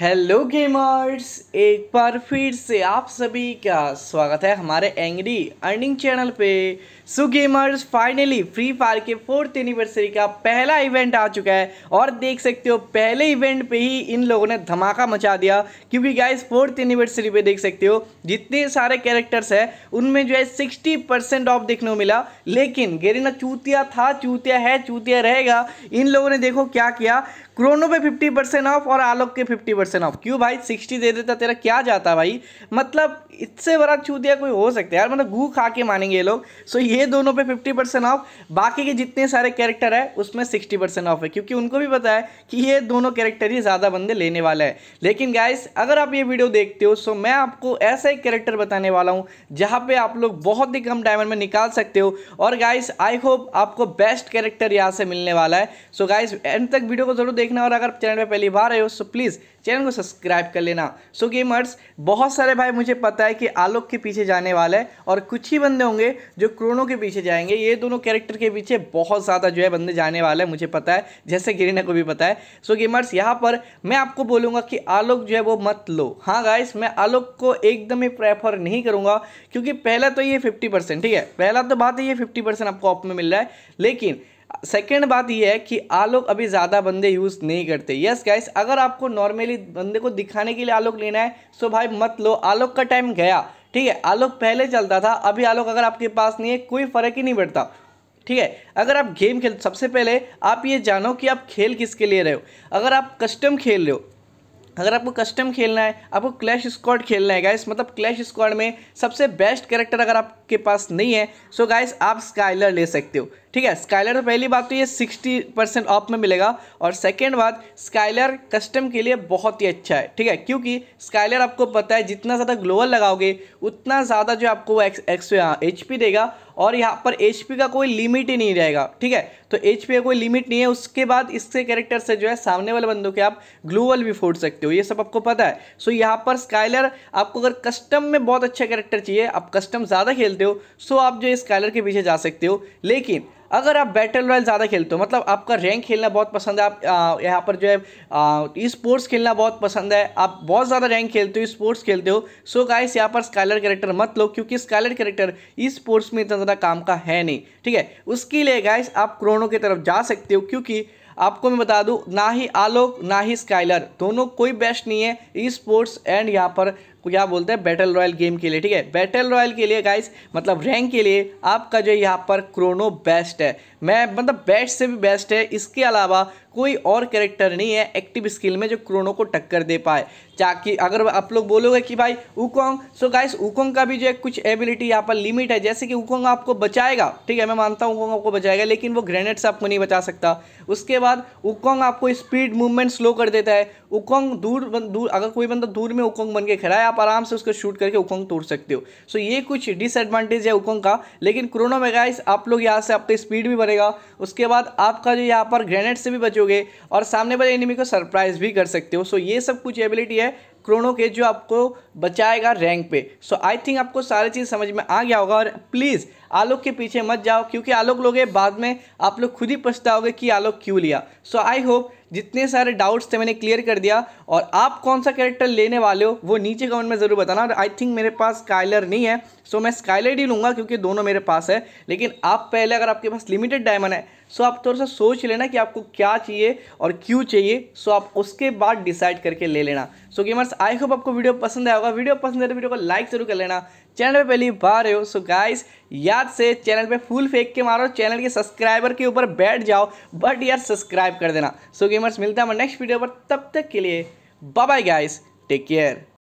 hello gamers एक बार फिर से आप सभी का स्वागत है हमारे एंग्री अर्निंग चैनल पे so gamers finally free fire के फोर्थ एनिवर्सरी का पहला इवेंट आ चुका है और देख सकते हो पहले इवेंट पे ही इन लोगों ने धमाका मचा दिया क्योंकि गाइस फोर्थ एनिवर्सरी पे देख सकते हो जितने सारे कैरेक्टर्स हैं उनमें जो है सिक्सटी परसेंट ऑफ देखने को मिला लेकिन गेरीना चूतिया था चूतिया है चूतिया रहेगा इन लोगों ने देखो क्या किया क्रोनो पे फिफ्टी परसेंट ऑफ और आलोक के फिफ्टी परसेंट ऑफ क्यों भाई सिक्सटी दे देता तेरा क्या जाता भाई मतलब इससे बड़ा चूतिया कोई हो सकता है यार मतलब गू खा के मानेंगे ये लोग सो ये दोनों पे फिफ्टी परसेंट ऑफ बाकी के जितने सारे कैरेक्टर है उसमें सिक्सटी परसेंट ऑफ है क्योंकि उनको भी पता है कि ये दोनों कैरेक्टर ही ज़्यादा बंदे लेने वाले हैं लेकिन गाइस अगर आप ये वीडियो देखते हो सो मैं आपको ऐसा एक कैरेक्टर बताने वाला हूँ जहाँ पे आप लोग बहुत ही कम डायमंड में निकाल सकते हो और गाइस आई होप आपको बेस्ट कैरेक्टर यहाँ से मिलने वाला है सो गाइस एंड तक वीडियो को जरूर देख देखना और अगर चैनल पर पहली बार आए हो तो प्लीज़ चैनल को सब्सक्राइब कर लेना सो so, गेमर्स बहुत सारे भाई मुझे पता है कि आलोक के पीछे जाने वाला है और कुछ ही बंदे होंगे जो क्रोनो के पीछे जाएंगे ये दोनों कैरेक्टर के पीछे बहुत ज़्यादा जो है बंदे जाने वाले हैं मुझे पता है जैसे गिरिना को भी पता है सो so, गेमर्स यहाँ पर मैं आपको बोलूँगा कि आलोक जो है वो मत लो हाँ गाइस मैं आलोक को एकदम ही प्रेफर नहीं करूँगा क्योंकि पहला तो ये फिफ्टी ठीक है पहला तो बात है ये फिफ्टी आपको ऑफ में मिल रहा है लेकिन सेकेंड बात यह है कि आलोक अभी ज़्यादा बंदे यूज़ नहीं करते यस yes गैस अगर आपको नॉर्मली बंदे को दिखाने के लिए आलोक लेना है सो भाई मत लो आलोक का टाइम गया ठीक है आलोक पहले चलता था अभी आलोक अगर आपके पास नहीं है कोई फ़र्क ही नहीं पड़ता ठीक है अगर आप गेम खेल सबसे पहले आप ये जानो कि आप खेल किसके लिए रहे हो अगर आप कस्टम खेल रहे हो अगर आपको कस्टम खेलना है आपको क्लैश स्क्वाड खेलना है गाइस मतलब क्लैश स्क्वाड में सबसे बेस्ट कैरेक्टर अगर आप आपके पास नहीं है सो so गाइस आप स्काइलर ले सकते हो ठीक है स्काइलर तो पहली बात तो ये सिक्सटी परसेंट ऑफ में मिलेगा और सेकेंड बात स्काइलर कस्टम के लिए बहुत ही अच्छा है ठीक है क्योंकि स्काइलर आपको पता है जितना ज़्यादा ग्लोअल लगाओगे उतना ज़्यादा जो आपको वो एक्स एच पी देगा और यहाँ पर एच पी का कोई लिमिट ही नहीं रहेगा ठीक है तो एच पी का कोई लिमिट नहीं है उसके बाद इसके कैरेक्टर से जो है सामने वाले बंदों के आप ग्लूवल भी फोड़ सकते हो ये सब आपको पता है सो यहाँ पर स्काइलर आपको अगर कस्टम में बहुत अच्छा कैरेक्टर चाहिए आप कस्टम ज़्यादा खेलते खेलते हो सो आप जो स्काइलर के पीछे जा सकते हो लेकिन अगर आप बैटल रॉयल ज़्यादा खेलते हो मतलब आपका रैंक खेलना बहुत पसंद है आप यहाँ पर जो है ई स्पोर्ट्स खेलना बहुत पसंद है आप बहुत ज़्यादा रैंक खेलते हो स्पोर्ट्स खेलते हो सो गाइस यहाँ पर स्काइलर कैरेक्टर मत लो क्योंकि स्काइलर कैरेक्टर ई स्पोर्ट्स में इतना ज़्यादा काम का है नहीं ठीक है उसके लिए गाइस आप क्रोनो की तरफ जा सकते हो क्योंकि आपको मैं बता दूं ना ही आलोक ना ही स्काइलर दोनों कोई बेस्ट नहीं है ई स्पोर्ट्स एंड यहाँ पर क्या बोलते हैं बैटल रॉयल गेम के लिए ठीक है बैटल रॉयल के लिए गाइस मतलब रैंक के लिए आपका जो यहाँ पर क्रोनो बेस्ट है मैं मतलब बेस्ट से भी बेस्ट है इसके अलावा कोई और कैरेक्टर नहीं है एक्टिव स्किल में जो क्रोनो को टक्कर दे पाए ताकि अगर आप लोग बोलोगे कि भाई ऊकोंग सो गाइस ऊकोंग का भी जो है कुछ एबिलिटी यहाँ पर लिमिट है जैसे कि ऊकोंग आपको बचाएगा ठीक है मैं मानता हूँ ऊकोंग आपको बचाएगा लेकिन वो ग्रेनेड से आपको नहीं बचा सकता उसके बाद ऊकोंग आपको स्पीड मूवमेंट स्लो कर देता है ऊकोंग दूर दूर अगर कोई बंदा दूर में उकोंग बन के खड़ा आप आराम से उसको शूट करके उकोंग तोड़ सकते हो सो ये कुछ डिसएडवांटेज है उकोंग का लेकिन क्रोनो में गाइस आप लोग यहाँ से आपका स्पीड भी बढ़ेगा उसके बाद आपका जो यहाँ पर ग्रेनेड से भी बचोगे और सामने वाले एनिमी को सरप्राइज भी कर सकते हो सो ये सब कुछ एबिलिटी है क्रोनो के जो आपको बचाएगा रैंक पे सो आई थिंक आपको सारी चीज़ समझ में आ गया होगा और प्लीज़ आलोक के पीछे मत जाओ क्योंकि आलोक लोगे बाद में आप लोग खुद ही पछताओगे कि आलोक क्यों लिया सो आई होप जितने सारे डाउट्स थे मैंने क्लियर कर दिया और आप कौन सा कैरेक्टर लेने वाले हो वो नीचे कमेंट में ज़रूर बताना और आई थिंक मेरे पास स्काइलर नहीं है सो so मैं स्काइलर ही लूँगा क्योंकि दोनों मेरे पास है लेकिन आप पहले अगर आपके पास लिमिटेड डायमंड है सो आप थोड़ा सा सोच लेना कि आपको क्या चाहिए और क्यों चाहिए सो आप उसके बाद डिसाइड करके ले लेना सो गेमर्स आई होप आपको वीडियो पसंद आया होगा वीडियो पसंद है तो वीडियो को लाइक जरूर कर लेना चैनल पे पहली बार हो सो गाइस याद से चैनल पे फुल फेंक के मारो चैनल के सब्सक्राइबर के ऊपर बैठ जाओ बट यार सब्सक्राइब कर देना सो गेमर्स मिलता है नेक्स्ट वीडियो पर तब तक के लिए bye bye guys take care